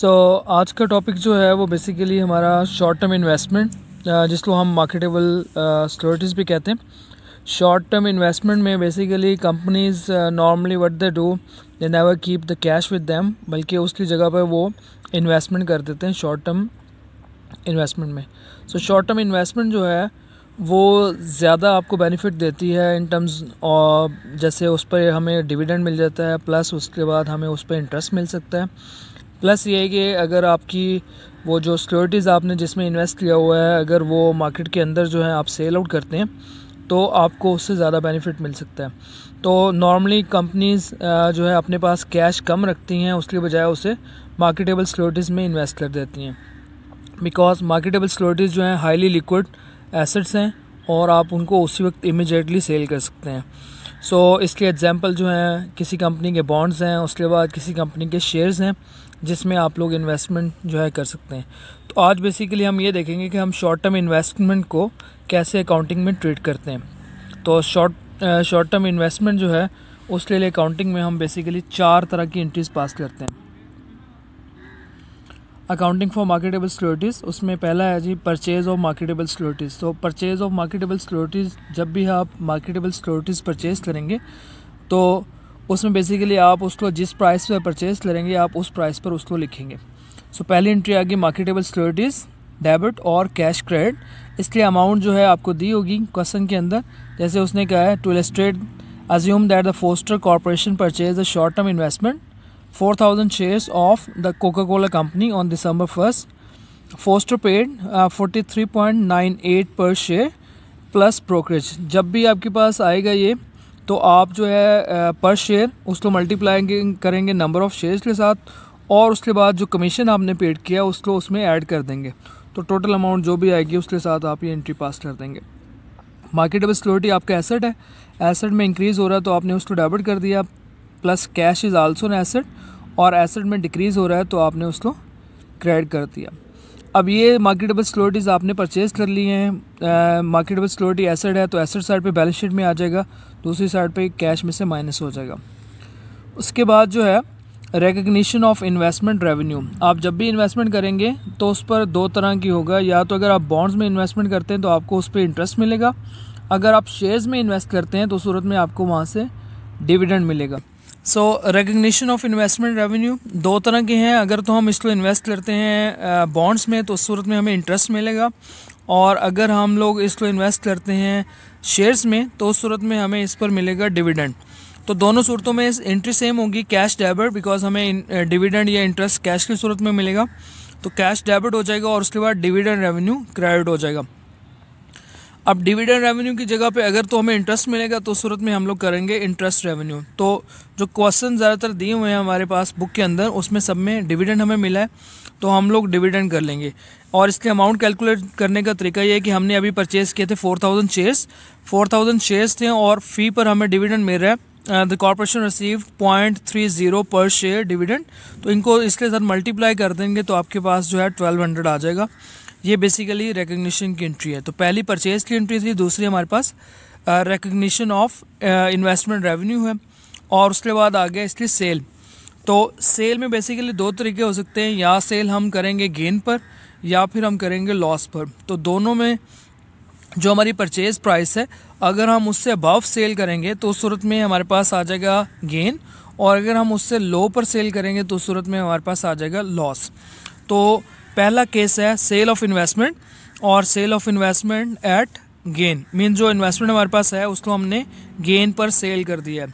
सो so, आज का topic जो है वो बेसिकली हमारा शॉर्ट टर्म इन्वेस्टमेंट जिसको हम मार्केटेबल सिक्योरिटीज़ भी कहते हैं शॉर्ट टर्म इन्वेस्टमेंट में basically companies normally what they do they never keep the cash with them बल्कि उसकी जगह पर वो इन्वेस्टमेंट कर देते हैं शॉर्ट टर्म इन्वेस्टमेंट में सो शॉर्ट टर्म इन्वेस्टमेंट जो है वो ज़्यादा आपको बेनिफिट देती है इन टर्म्स और जैसे उस पर हमें डिविडेंड मिल जाता है प्लस उसके बाद हमें उस पर इंटरेस्ट मिल सकता है प्लस ये है कि अगर आपकी वो जो सिक्योरिटीज़ आपने जिसमें इन्वेस्ट किया हुआ है अगर वो मार्केट के अंदर जो है आप सेल आउट करते हैं तो आपको उससे ज़्यादा बेनिफिट मिल सकता है तो नॉर्मली कंपनीज़ जो है अपने पास कैश कम रखती हैं उसके बजाय उसे मार्केटेबल सिक्योरिटीज़ में इन्वेस्ट कर देती हैं बिकॉज मार्केटेबल सिक्योरिटीज़ जो हैं हाईली लिक्विड एसेट्स हैं और आप उनको उसी वक्त इमिजिएटली सेल कर सकते हैं सो so, इसके एग्जांपल जो हैं किसी कंपनी के बॉन्ड्स हैं उसके बाद किसी कंपनी के शेयर्स हैं जिसमें आप लोग इन्वेस्टमेंट जो है कर सकते हैं तो आज बेसिकली हम ये देखेंगे कि हम शॉर्ट टर्म इन्वेस्टमेंट को कैसे अकाउंटिंग में ट्रीट करते हैं तो शॉर्ट शॉर्ट टर्म इन्वेस्टमेंट जो है उसके लिए अकाउंटिंग में हम बेसिकली चार तरह की एंट्रीज पास करते हैं अकाउंटिंग फॉर मार्केटेबल सिक्योरिटीज़ उसमें पहला है G purchase of marketable securities तो परचेज़ ऑफ मार्केटेबल सिक्योरिटीज़ जब भी आप मार्केटेबल सिक्योरिटीज़ परचेज़ करेंगे तो उसमें बेसिकली आप उसको जिस प्राइस पर परचेज करेंगे आप उस प्राइस पर उसको लिखेंगे सो पहली एंट्री आ गई मार्केटेबल सिक्योरिटीज़ डेबिट और कैश क्रेडिट इसके अमाउंट जो है आपको दी होगी क्वेश्चन के अंदर जैसे उसने कहा है to illustrate assume that the Foster corporation purchase the short term investment four thousand shares of the Coca Cola company on December first Foster paid forty three point nine eight per share plus brokerage जब भी आपके पास आएगा ये तो आप जो है पर शेयर उसको मल्टीप्लाई करेंगे नंबर ऑफ़ शेयर्स के साथ और उसके बाद जो कमीशन आपने पेड किया उसको उसमें ऐड कर देंगे तो टोटल अमाउंट जो भी आएगी उसके साथ आप ये एंट्री पास कर देंगे ऑफ सिक्योरिटी आपका एसेट है एसेट में इंक्रीज़ हो रहा है तो आपने उसको डेबिट कर दिया plus cash is also an asset और एसेट में डिक्रीज़ हो रहा है तो आपने उसको क्रेडिट कर दिया अब ये मार्केटेबल सिक्योरिटीज़ आपने परचेज़ कर लिए हैं मार्केटेबल सिक्योरिटी एसेट है तो एसेट साइड पे बैलेंस शीट में आ जाएगा दूसरी साइड पे कैश में से माइनस हो जाएगा उसके बाद जो है रिकग्निशन ऑफ इन्वेस्टमेंट रेवेन्यू आप जब भी इन्वेस्टमेंट करेंगे तो उस पर दो तरह की होगा या तो अगर आप बॉन्ड्स में इन्वेस्टमेंट करते हैं तो आपको उस पर इंटरेस्ट मिलेगा अगर आप शेयर्स में इन्वेस्ट करते हैं तो सूरत में आपको वहाँ से डिविडेंड मिलेगा so recognition of investment revenue दो तरह के हैं अगर तो हम इसको इन्वेस्ट करते हैं बॉन्ड्स में तो उस सूरत में हमें इंटरेस्ट मिलेगा और अगर हम लोग इसको इन्वेस्ट करते हैं शेयर्स में तो उस सूरत में हमें इस पर मिलेगा डिविडेंड तो दोनों सूरतों में एंट्री सेम होगी कैश डेबिट बिकॉज हमें डिविडेंड या इंटरेस्ट कैश की सूरत में मिलेगा तो कैश डेबिट हो जाएगा और उसके बाद डिविडेंड रेवेन्यू क्रेडिट हो जाएगा अब डिविडेंड रेवेन्यू की जगह पे अगर तो हमें इंटरेस्ट मिलेगा तो सूरत में हम लोग करेंगे इंटरेस्ट रेवेन्यू तो जो क्वेश्चन ज़्यादातर दिए हुए हैं हमारे पास बुक के अंदर उसमें सब में डिविडेंड हमें मिला है तो हम लोग डिविडेंड कर लेंगे और इसके अमाउंट कैलकुलेट करने का तरीका ये है कि हमने अभी परचेज़ किए थे four thousand shares four thousand shares थे और फ़ी पर हमें डिविडेंड मिल रहा है the corporation receive point three zero पर शेयर डिविडेंड तो इनको इसके साथ मल्टीप्लाई कर देंगे तो आपके पास जो है ट्वेल्व हंड्रेड आ जाएगा ये बेसिकली रिकग्निशन की एंट्री है तो पहली परचेज की एंट्री थी दूसरी हमारे पास रिकग्निशन ऑफ इन्वेस्टमेंट रेवेन्यू है और उसके बाद आ गया इसकी सेल तो सेल में बेसिकली दो तरीके हो सकते हैं या सेल हम करेंगे गेन पर या फिर हम करेंगे लॉस पर तो दोनों में जो हमारी परचेज प्राइस है अगर हम उससे अबव सेल करेंगे तो उस सूरत में हमारे पास आ जाएगा गेन और अगर हम उससे लो पर सेल करेंगे तो उस सूरत में हमारे पास आ जाएगा लॉस तो पहला केस है सेल ऑफ इन्वेस्टमेंट और sale of investment at gain mean जो इन्वेस्टमेंट हमारे पास है उसको हमने गेन पर सेल कर दिया है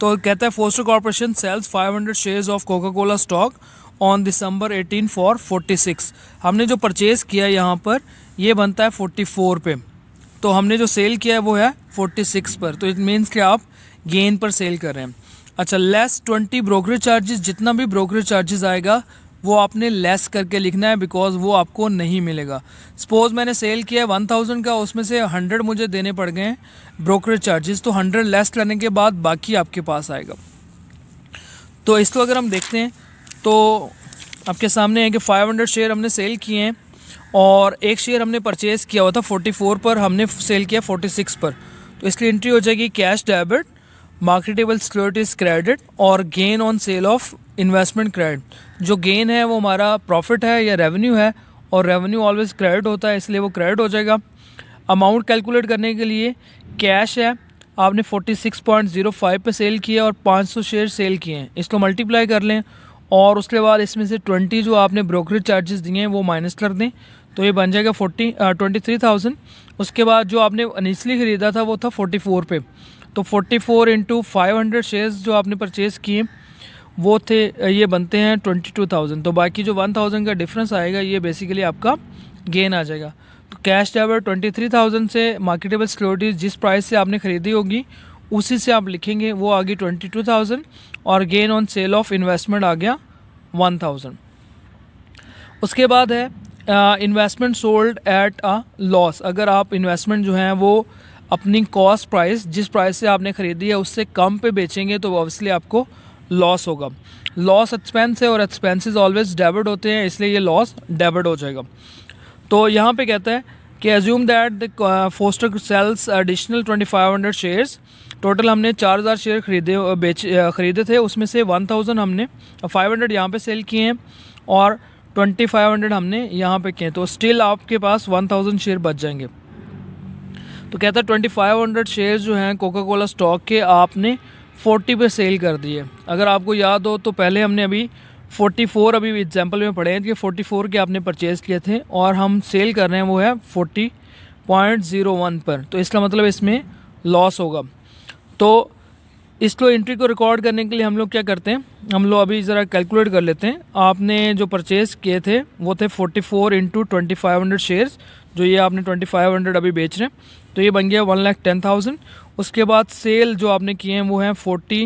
तो कहता है Foster corporation sells 500 shares of Coca Cola stock on December 18 for 46 हमने जो परचेज़ किया यहाँ पर ये बनता है 44 पे तो हमने जो सेल किया है वो है 46 पर तो इट मीन्स कि आप गेन पर सेल कर रहे हैं अच्छा लेस 20 ब्रोकरेज चार्जेस जितना भी ब्रोकरेज चार्जेस आएगा वो आपने लेस करके लिखना है बिकॉज वो आपको नहीं मिलेगा सपोज मैंने सेल किया है वन थाउजेंड का उसमें से हंड्रेड मुझे देने पड़ गए हैं ब्रोकरेज चार्जेस तो हंड्रेड लेस करने के बाद बाकी आपके पास आएगा तो इसको अगर हम देखते हैं तो आपके सामने है कि फाइव हंड्रेड शेयर हमने सेल किए हैं और एक शेयर हमने परचेज़ किया हुआ था फोर्टी फोर पर हमने सेल किया फोर्टी सिक्स पर तो इसकी एंट्री हो जाएगी cash debit marketable securities credit और gain on sale of investment credit जो गेन है वो हमारा प्रॉफिट है या रेवेन्यू है और रेवेन्यू ऑलवेज क्रेडिट होता है इसलिए वो क्रेडिट हो जाएगा अमाउंट कैलकुलेट करने के लिए कैश है आपने 46.05 पे सेल किया और 500 शेयर सेल किए हैं इसको मल्टीप्लाई कर लें और उसके बाद इसमें से 20 जो आपने ब्रोकरेज चार्जेस दिए हैं वो माइनस कर दें तो ये बन जाएगा फोर्टी ट्वेंटी थ्री थाउजेंड उसके बाद जो आपने इनिशली ख़रीदा था वो था फोर्टी फोर पे तो forty four into five hundred shares जो आपने परचेज़ किए वो थे ये बनते हैं ट्वेंटी टू थाउजेंड तो बाकी जो वन थाउजेंड का डिफरेंस आएगा ये बेसिकली आपका गेन आ जाएगा तो cash driver twenty three thousand से मार्केटेबल सिक्योरिटीज़ जिस प्राइस से आपने ख़रीदी होगी उसी से आप लिखेंगे वो आ गई ट्वेंटी टू थाउजेंड और gain on sale of investment आ गया वन थाउजेंड उसके बाद है investment sold at a loss अगर आप इन्वेस्टमेंट जो हैं वो अपनी कॉस्ट प्राइस जिस प्राइस से आपने ख़रीदी है उससे कम पे बेचेंगे तो ऑब्वियसली आपको लॉस होगा लॉस एक्सपेंस है और एक्सपेंसेस ऑलवेज डेबिट होते हैं इसलिए ये लॉस डेबिट हो जाएगा तो यहाँ पे कहता है कि assume that the Foster sells additional 2500 shares total हमने 4000 शेयर खरीदे uh, बेच uh, ख़रीदे थे उसमें से 1000 हमने 500 uh, हंड्रेड यहाँ पर सेल किए हैं और 2500 हमने यहाँ पे किए तो स्टिल आपके पास 1000 शेयर बच जाएंगे तो कहता है 2500 शेयर जो हैं कोका कोला स्टॉक के आपने फोर्टी पे सेल कर दी है अगर आपको याद हो तो पहले हमने अभी फोर्टी फोर अभी एग्जाम्पल में पढ़े हैं कि फोर्टी फोर के आपने परचेज़ किए थे और हम सेल कर रहे हैं वो है फोर्टी पॉइंट ज़ीरो वन पर तो इसका मतलब इसमें लॉस होगा तो इसको एंट्री को रिकॉर्ड करने के लिए हम लोग क्या करते हैं हम लोग अभी ज़रा कैलकुलेट कर लेते हैं आपने जो परचेज़ किए थे वो थे forty four into twenty five hundred shares जो ये आपने ट्वेंटी फाइव हंड्रेड अभी बेच रहे हैं तो ये बन गया वन लाख टेन थाउजेंड उसके बाद सेल जो आपने किए हैं वो हैं forty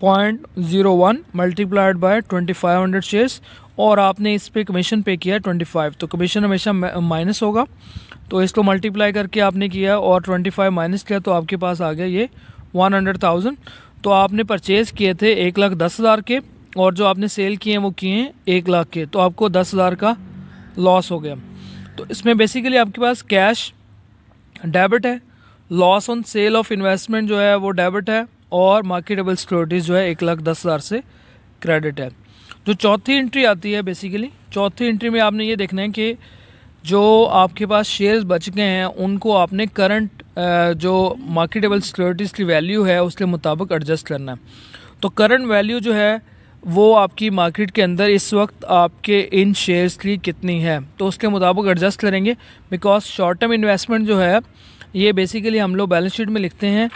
point zero one multiplied by twenty five hundred shares और आपने इस पर कमीशन पे किया है ट्वेंटी फाइव तो कमीशन हमेशा माइनस होगा तो इसको मल्टीप्लाई करके आपने किया और ट्वेंटी फाइव माइनस किया तो आपके पास आ गया ये वन हंड्रेड थाउजेंड तो आपने परचेज़ किए थे एक लाख दस हज़ार के और जो आपने सेल किए हैं वो किए हैं एक लाख के तो आपको दस हज़ार का लॉस हो गया तो इसमें बेसिकली आपके पास कैश डेबिट है loss on sale of investment जो है वो डेबिट है और मार्केटेबल सिक्योरिटीज़ जो है एक लाख दस हज़ार से क्रेडिट है जो चौथी एंट्री आती है बेसिकली चौथी एंट्री में आपने ये देखना है कि जो आपके पास शेयर्स बच गए हैं उनको आपने करंट जो मार्केटेबल सिक्योरिटीज़ की वैल्यू है उसके मुताबिक एडजस्ट करना है तो करंट वैल्यू जो है वो आपकी मार्केट के अंदर इस वक्त आपके इन शेयर्स की कितनी है तो उसके मुताबिक एडजस्ट करेंगे बिकॉज शॉर्ट टर्म इन्वेस्टमेंट जो है ये बेसिकली हम लोग बैलेंस शीट में लिखते हैं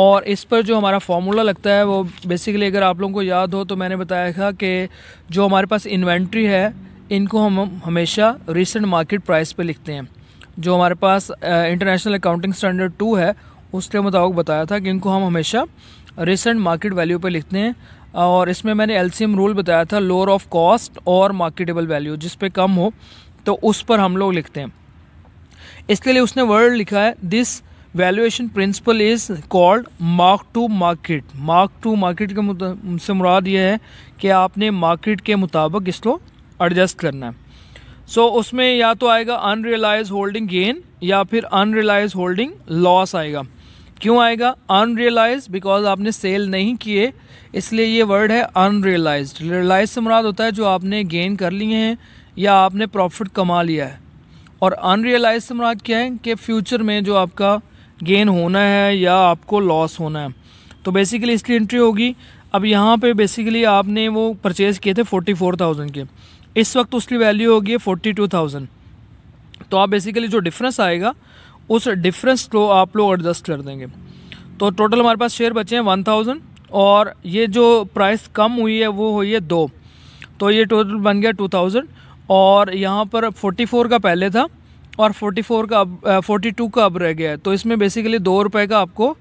और इस पर जो हमारा फार्मूला लगता है वो बेसिकली अगर आप लोगों को याद हो तो मैंने बताया था कि जो हमारे पास इन्वेंट्री है इनको हम हमेशा रिसेंट मार्केट प्राइस पर लिखते हैं जो हमारे पास इंटरनेशनल अकाउंटिंग स्टैंडर्ड टू है उसके मुताबिक बताया था कि इनको हम हमेशा रिसेंट मार्केट वैल्यू पर लिखते हैं और इसमें मैंने एल रूल बताया था लोअर ऑफ कॉस्ट और मार्केटेबल वैल्यू जिस पे कम हो तो उस पर हम लोग लिखते हैं इसके लिए उसने वर्ड लिखा है this valuation principle is called mark to market mark to market के से मुराद ये है कि आपने मार्केट के मुताबिक इसको एडजस्ट करना है सो so, उसमें या तो आएगा अनरियलाइज होल्डिंग गेन या फिर अनरियलाइज होल्डिंग लॉस आएगा क्यों आएगा अनरियलाइज बिकॉज आपने सेल नहीं किए इसलिए ये वर्ड है अनरियलाइज रियलाइज से मुराद होता है जो आपने गेन कर लिए हैं या आपने प्रॉफिट कमा लिया है और अनरियलाइज से मुराद क्या है कि फ्यूचर में जो आपका गेन होना है या आपको लॉस होना है तो बेसिकली इसकी एंट्री होगी अब यहाँ पे बेसिकली आपने वो परचेज़ किए थे फोर्टी फोर थाउजेंड के इस वक्त उसकी वैल्यू होगी फोर्टी टू थाउजेंड तो आप बेसिकली जो डिफरेंस आएगा उस डिफरेंस को आप लोग एडजस्ट कर देंगे तो टोटल हमारे पास शेयर बचे हैं वन थाउजेंड और ये जो प्राइस कम हुई है वो हुई है दो तो ये टोटल बन गया टू थाउजेंड और यहाँ पर फोर्टी फोर का पहले था और फोर्टी फोर का अब फोर्टी टू का अब रह गया है तो इसमें बेसिकली दो रुपये का आपको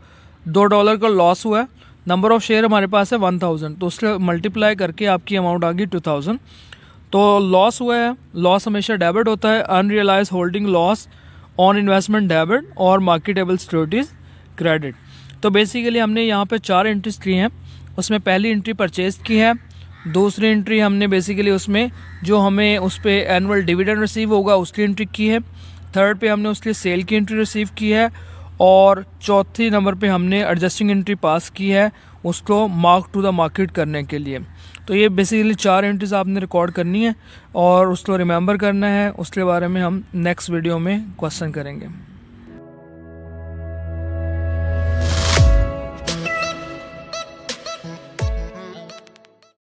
दो डॉलर का लॉस हुआ है नंबर ऑफ़ शेयर हमारे पास है वन थाउजेंड तो उसके मल्टीप्लाई करके आपकी अमाउंट आ गई टू थाउजेंड तो लॉस हुआ है लॉस हमेशा डेबिट होता है unrealised holding loss on investment debit और मार्केटेबल सिक्योरिटीज़ क्रेडिट तो बेसिकली हमने यहाँ पे चार एंट्रीज की हैं उसमें पहली एंट्री परचेज की है दूसरी एंट्री हमने बेसिकली उसमें जो हमें उस पर एनुअल डिविडेंड रिसीव होगा उसकी एंट्री की है थर्ड पे हमने उसके सेल की एंट्री रिसीव की है और चौथे नंबर पे हमने एडजस्टिंग एंट्री पास की है उसको मार्क टू द मार्केट करने के लिए तो ये बेसिकली चार एंट्रीज आपने रिकॉर्ड करनी है और उसको रिमेंबर करना है उसके बारे में हम नेक्स्ट वीडियो में क्वेश्चन करेंगे